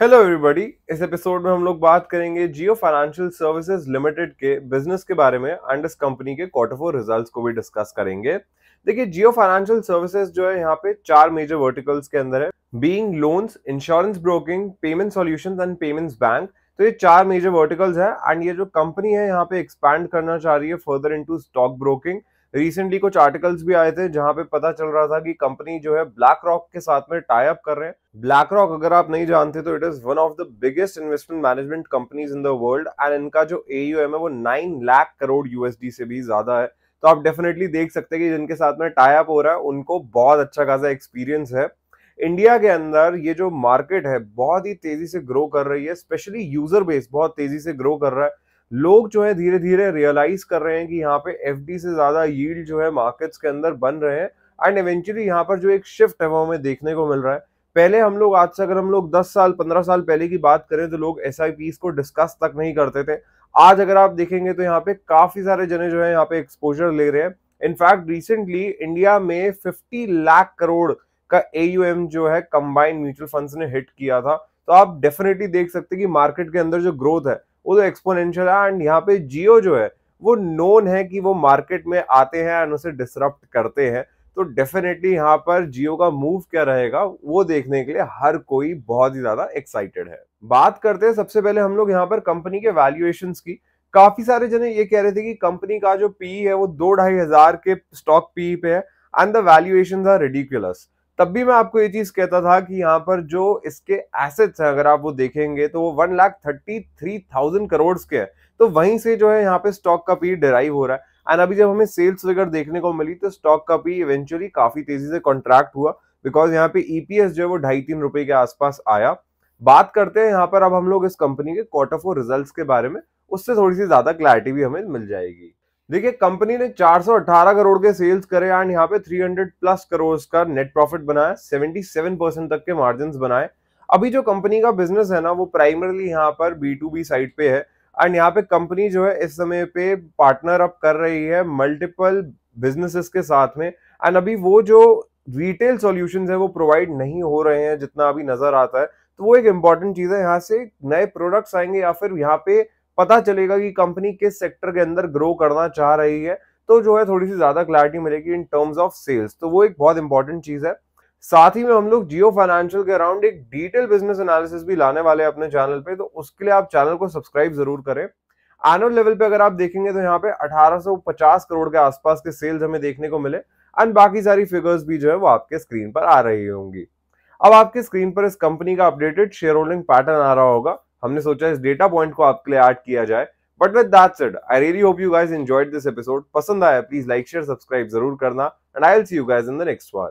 hello everybody इस episode में हम लोग बात करेंगे जियो फाइनेंशियल सर्विसेज लिमिटेड के बिजनेस के बारे में एंड इस कंपनी के क्वार्टर फोर रिजल्ट्स को भी डिस्कस करेंगे देखिए जियो फाइनेंशियल सर्विसेज जो है यहाँ पे चार मेजर वर्टिकल्स के अंदर है being loans insurance broking payment solutions and payments bank तो ये चार मेजर वर्टिकल्स है एंड ये जो कंपनी है यहाँ पे एक्सपैंड करना चाह रही है further into stock broking recently कुछ आर्टिकल्स भी आए थे जहां पे पता चल रहा था कि कंपनी जो है ब्लैक रॉक के साथ में टाई अप कर रहे हैं ब्लैक रॉक अगर आप नहीं जानते तो it is one of the biggest investment management companies in the world and इनका जो एयूएम है वो नाइन लाख करोड़ यूएसडी से भी ज्यादा है तो आप डेफिनेटली देख सकते हैं कि जिनके साथ में टाई अप हो रहा है उनको बहुत अच्छा खासा एक्सपीरियंस है इंडिया के अंदर ये जो मार्केट है बहुत ही तेजी से ग्रो कर रही है स्पेशली यूजर बेस बहुत तेजी से ग्रो कर रहा है लोग जो है धीरे धीरे रियलाइज कर रहे हैं कि यहाँ पे एफ से ज्यादा यील्ड जो है मार्केट्स के अंदर बन रहे हैं एंड इवेंचुअली यहाँ पर जो एक शिफ्ट है वो हमें देखने को मिल रहा है पहले हम लोग आज से अगर हम लोग 10 साल 15 साल पहले की बात करें तो लोग एस को डिस्कस तक नहीं करते थे आज अगर आप देखेंगे तो यहाँ पे काफी सारे जने जो है यहाँ पे एक्सपोजर ले रहे हैं इनफैक्ट रिसेंटली इंडिया में 50 लाख करोड़ का एयूएम जो है कंबाइंड म्यूचुअल फंड्स ने हिट किया था तो आप डेफिनेटली देख सकते कि मार्केट के अंदर जो ग्रोथ है वो तो एक्सपोनेंशियल है एंड यहाँ पे जियो जो है वो नोन है कि वो मार्केट में आते हैं एंड उसे डिसरप्ट करते हैं तो डेफिनेटली यहाँ पर जियो का मूव क्या रहेगा वो देखने के लिए हर कोई बहुत ही ज्यादा एक्साइटेड है बात करते हैं सबसे पहले हम लोग यहाँ पर कंपनी के वैल्यूएशन की काफी सारे जने ये कह रहे थे कि कंपनी का जो पी है वो दो ढाई हजार के स्टॉक पी पे है and the valuation are ridiculous तब भी मैं आपको ये चीज कहता था कि यहाँ पर जो इसके एसेट्स हैं अगर आप वो देखेंगे तो वो one lakh thirty three thousand crore के हैं तो वहीं से जो है यहाँ पे स्टॉक का पी डिराइव e हो रहा है एंड अभी जब हमें सेल्स फिगर देखने को मिली तो स्टॉक का पी इवेंचुअली e काफी तेजी से कॉन्ट्रैक्ट हुआ बिकॉज यहाँ पे ईपीएस e जो है वो ढाई तीन रुपए के आसपास आया बात करते हैं यहाँ पर अब हम लोग इस कंपनी के क्वार्टर फोर रिजल्ट के बारे में उससे थोड़ी सी ज्यादा क्लैरिटी भी हमें मिल जाएगी देखिए कंपनी ने 418 करोड़ के सेल्स करे एंड यहाँ पे 300 प्लस करोड़ का नेट प्रॉफिट बनाया 77 परसेंट तक के मार्जिन बनाए अभी जो कंपनी का बिजनेस है ना वो प्राइमरली यहाँ पर बी टू बी साइड पे है एंड यहाँ पे कंपनी जो है इस समय पे पार्टनर अप कर रही है मल्टीपल बिजनेसेस के साथ में एंड अभी वो जो रिटेल सॉल्यूशंस है वो प्रोवाइड नहीं हो रहे हैं जितना अभी नजर आता है तो वो एक इम्पॉर्टेंट चीज़ है यहाँ से नए प्रोडक्ट्स आएंगे या फिर यहाँ पे पता चलेगा कि कंपनी किस सेक्टर के अंदर ग्रो करना चाह रही है तो जो है थोड़ी सी ज़्यादा क्लैरिटी मिलेगी इन टर्म्स ऑफ सेल्स तो वो एक बहुत इंपॉर्टेंट चीज़ है साथ ही में हम लोग जियो फाइनेंशियल के अराउंड एक डिटेल बिजनेस एनालिसिस भी लाने वाले हैं अपने चैनल पे तो उसके लिए आप चैनल को सब्सक्राइब जरूर करें एनुअल लेवल पे अगर आप देखेंगे तो यहाँ पे 1850 करोड़ के आसपास के सेल्स हमें देखने को मिले एंड बाकी सारी फिगर्स भी जो है वो आपके स्क्रीन पर आ रही होंगी अब आपके स्क्रीन पर इस कंपनी का अपडेटेड शेयर होल्डिंग पैटर्न आ रहा होगा हमने सोचा इस डेटा पॉइंट को आपके लिए ऐड किया जाए but with that said I really hope you guys enjoyed this episode पसंद आया प्लीज लाइक शेयर सब्सक्राइब जरूर करना and I will see you guys in the next one